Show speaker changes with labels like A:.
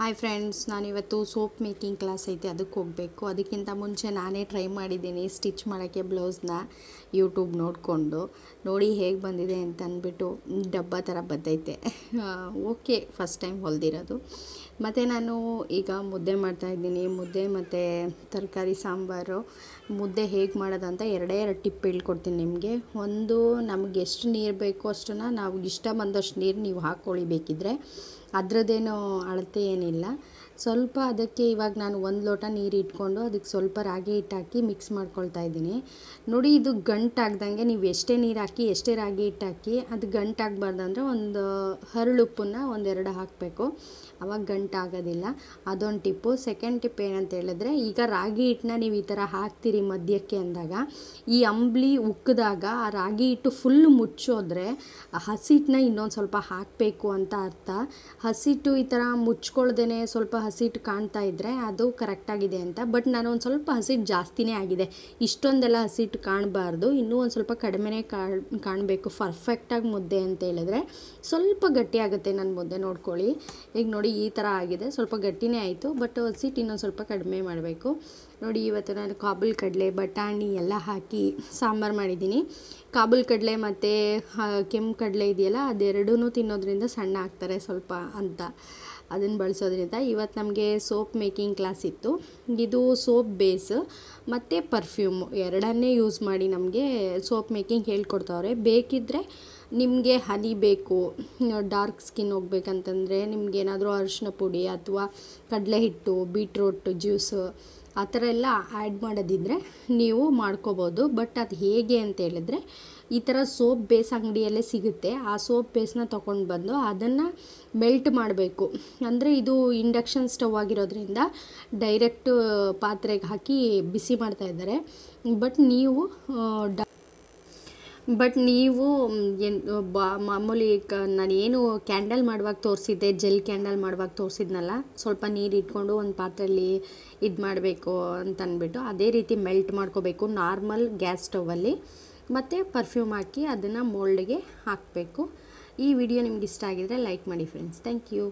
A: hi friends ನಾನಿವತ್ತು soap making class ಐತೆ ಅದಕ್ಕೆ ಹೋಗಬೇಕು ಅದಕ್ಕಿಂತ ಮುಂಚೆ ನಾನೇ ಟ್ರೈ ಮಾಡಿದ್ದೀನಿ ಸ್ಟಿಚ್ ಮಾಡೋಕ್ಕೆ ಬ್ಲೌಸ್ನ ಯೂಟ್ಯೂಬ್ ನೋಡಿಕೊಂಡು ನೋಡಿ ಹೇಗೆ ಬಂದಿದೆ ಅಂತ ಅಂದ್ಬಿಟ್ಟು ಡಬ್ಬ ಥರ ಬದ್ದೈತೆ ಓಕೆ ಫಸ್ಟ್ ಟೈಮ್ ಹೊಲ್ದಿರೋದು ಮತ್ತು ನಾನು ಈಗ ಮುದ್ದೆ ಮಾಡ್ತಾಯಿದ್ದೀನಿ ಮುದ್ದೆ ಮತ್ತು ತರಕಾರಿ ಸಾಂಬಾರು ಮುದ್ದೆ ಹೇಗೆ ಮಾಡೋದು ಅಂತ ಎರಡೇ ಎರಡು ಟಿಪ್ ಹೇಳ್ಕೊಡ್ತೀನಿ ನಿಮಗೆ ಒಂದು ನಮಗೆ ಎಷ್ಟು ನೀರು ಬೇಕೋ ಅಷ್ಟನ್ನು ನಾವು ಇಷ್ಟ ಬಂದಷ್ಟು ನೀರು ನೀವು ಹಾಕ್ಕೊಳ್ಳಿ ಬೇಕಿದ್ದರೆ ಅದರದ್ದೇನೋ ಅಳತೆ ಏನಿಲ್ಲ ಸ್ವಲ್ಪ ಅದಕ್ಕೆ ಇವಾಗ ನಾನು ಒಂದು ಲೋಟ ನೀರು ಇಟ್ಕೊಂಡು ಅದಕ್ಕೆ ಸ್ವಲ್ಪ ರಾಗಿ ಹಿಟ್ಟು ಹಾಕಿ ಮಿಕ್ಸ್ ಮಾಡ್ಕೊಳ್ತಾ ಇದ್ದೀನಿ ನೋಡಿ ಇದು ಗಂಟಾಗ್ದಂಗೆ ನೀವು ಎಷ್ಟೇ ನೀರು ಹಾಕಿ ಎಷ್ಟೇ ರಾಗಿ ಹಿಟ್ಟು ಹಾಕಿ ಅದು ಅಂದರೆ ಒಂದು ಹರಳುಪ್ಪನ್ನು ಒಂದೆರಡು ಹಾಕಬೇಕು ಅವಾಗ ಗಂಟಾಗೋದಿಲ್ಲ ಅದೊಂದು ಟಿಪ್ಪು ಸೆಕೆಂಡ್ ಟಿಪ್ ಏನಂತ ಹೇಳಿದ್ರೆ ಈಗ ರಾಗಿ ಹಿಟ್ಟನ್ನ ನೀವು ಈ ಥರ ಹಾಕ್ತೀರಿ ಮದ್ಯಕ್ಕೆ ಅಂದಾಗ ಈ ಅಂಬ್ಲಿ ಉಕ್ಕಿದಾಗ ಆ ರಾಗಿ ಹಿಟ್ಟು ಫುಲ್ ಮುಚ್ಚೋದ್ರೆ ಹಸಿಟ್ಟನ್ನ ಇನ್ನೊಂದು ಸ್ವಲ್ಪ ಹಾಕಬೇಕು ಅಂತ ಅರ್ಥ ಹಸಿಟ್ಟು ಈ ಥರ ಮುಚ್ಕೊಳ್ದೇ ಸ್ವಲ್ಪ ಹಸಿಟ್ಟು ಕಾಣ್ತಾ ಇದ್ದರೆ ಅದು ಕರೆಕ್ಟಾಗಿದೆ ಅಂತ ಬಟ್ ನಾನು ಒಂದು ಸ್ವಲ್ಪ ಹಸಿಟ್ಟು ಜಾಸ್ತಿನೇ ಆಗಿದೆ ಇಷ್ಟೊಂದೆಲ್ಲ ಹಸಿಟ್ಟು ಕಾಣಬಾರ್ದು ಇನ್ನೂ ಒಂದು ಸ್ವಲ್ಪ ಕಡಿಮೆನೇ ಕಾಣಬೇಕು ಪರ್ಫೆಕ್ಟಾಗಿ ಮುದ್ದೆ ಅಂತ ಹೇಳಿದ್ರೆ ಸ್ವಲ್ಪ ಗಟ್ಟಿ ಆಗುತ್ತೆ ನನ್ನ ಮುದ್ದೆ ನೋಡ್ಕೊಳ್ಳಿ ಈಗ ನೋಡಿ ಈ ಥರ ಆಗಿದೆ ಸ್ವಲ್ಪ ಗಟ್ಟಿನೇ ಆಯಿತು ಬಟ್ ಹಸಿಟ್ಟು ಇನ್ನೊಂದು ಸ್ವಲ್ಪ ಕಡಿಮೆ ಮಾಡಬೇಕು ನೋಡಿ ಇವತ್ತು ನಾನು ಕಾಬುಲ್ ಕಡಲೆ ಬಟಾಣಿ ಎಲ್ಲ ಹಾಕಿ ಸಾಂಬಾರು ಮಾಡಿದ್ದೀನಿ ಕಾಬುಲ್ ಕಡಲೆ ಮತ್ತು ಕೆಂಪು ಕಡಲೆ ಇದೆಯಲ್ಲ ಅದೆರಡೂ ತಿನ್ನೋದ್ರಿಂದ ಸಣ್ಣ ಆಗ್ತಾರೆ ಸ್ವಲ್ಪ ಅಂತ ಅದನ್ನು ಬಳಸೋದ್ರಿಂದ ಇವತ್ತು ನಮಗೆ ಸೋಪ್ ಮೇಕಿಂಗ್ ಕ್ಲಾಸ್ ಇತ್ತು ಇದು ಸೋಪ್ ಬೇಸ್ ಮತ್ತು ಪರ್ಫ್ಯೂಮು ಎರಡನ್ನೇ ಯೂಸ್ ಮಾಡಿ ನಮಗೆ ಸೋಪ್ ಮೇಕಿಂಗ್ ಹೇಳ್ಕೊಡ್ತಾವ್ರೆ ಬೇಕಿದ್ದರೆ ನಿಮಗೆ ಹನಿ ಬೇಕು ಡಾರ್ಕ್ ಸ್ಕಿನ್ ಹೋಗ್ಬೇಕಂತಂದರೆ ನಿಮ್ಗೆ ಏನಾದರೂ ಅರಿಶಿನ ಪುಡಿ ಅಥವಾ ಕಡಲೆ ಹಿಟ್ಟು ಬೀಟ್ರೋಟ್ ಜ್ಯೂಸು ಆ ಥರ ಎಲ್ಲ ಆ್ಯಡ್ ಮಾಡೋದಿದ್ದರೆ ನೀವು ಮಾಡ್ಕೋಬೋದು ಬಟ್ ಅದು ಹೇಗೆ ಅಂತ ಹೇಳಿದ್ರೆ ಈ ಥರ ಸೋಪ್ ಬೇಸ್ ಅಂಗಡಿಯಲ್ಲೇ ಸಿಗುತ್ತೆ ಆ ಸೋಪ್ ಬೇಸ್ನ ತೊಗೊಂಡು ಬಂದು ಅದನ್ನು ಮೆಲ್ಟ್ ಮಾಡಬೇಕು ಅಂದರೆ ಇದು ಇಂಡಕ್ಷನ್ ಸ್ಟವ್ ಆಗಿರೋದ್ರಿಂದ ಡೈರೆಕ್ಟ್ ಪಾತ್ರೆಗೆ ಹಾಕಿ ಬಿಸಿ ಮಾಡ್ತಾ ಇದ್ದಾರೆ ಬಟ್ ನೀವು ಬಟ್ ನೀವು ಏನು ಬಾ ಮಾಮೂಲಿ ಕ ನಾನೇನು ಕ್ಯಾಂಡಲ್ ಮಾಡುವಾಗ ತೋರಿಸಿದ್ದೆ ಜೆಲ್ ಕ್ಯಾಂಡಲ್ ಮಾಡುವಾಗ ತೋರಿಸಿದ್ನಲ್ಲ ಸ್ವಲ್ಪ ನೀರು ಇಟ್ಕೊಂಡು ಒಂದು ಪಾತ್ರೆಯಲ್ಲಿ ಇದು ಮಾಡಬೇಕು ಅಂತ ಅದೇ ರೀತಿ ಮೆಲ್ಟ್ ಮಾಡ್ಕೋಬೇಕು ನಾರ್ಮಲ್ ಗ್ಯಾಸ್ ಸ್ಟೌವಲ್ಲಿ ಮತ್ತು ಪರ್ಫ್ಯೂಮ್ ಹಾಕಿ ಅದನ್ನು ಮೋಲ್ಡ್ಗೆ ಹಾಕಬೇಕು ಈ ವಿಡಿಯೋ ನಿಮ್ಗೆ ಇಷ್ಟ ಆಗಿದ್ರೆ ಲೈಕ್ ಮಾಡಿ ಫ್ರೆಂಡ್ಸ್ ಥ್ಯಾಂಕ್ ಯು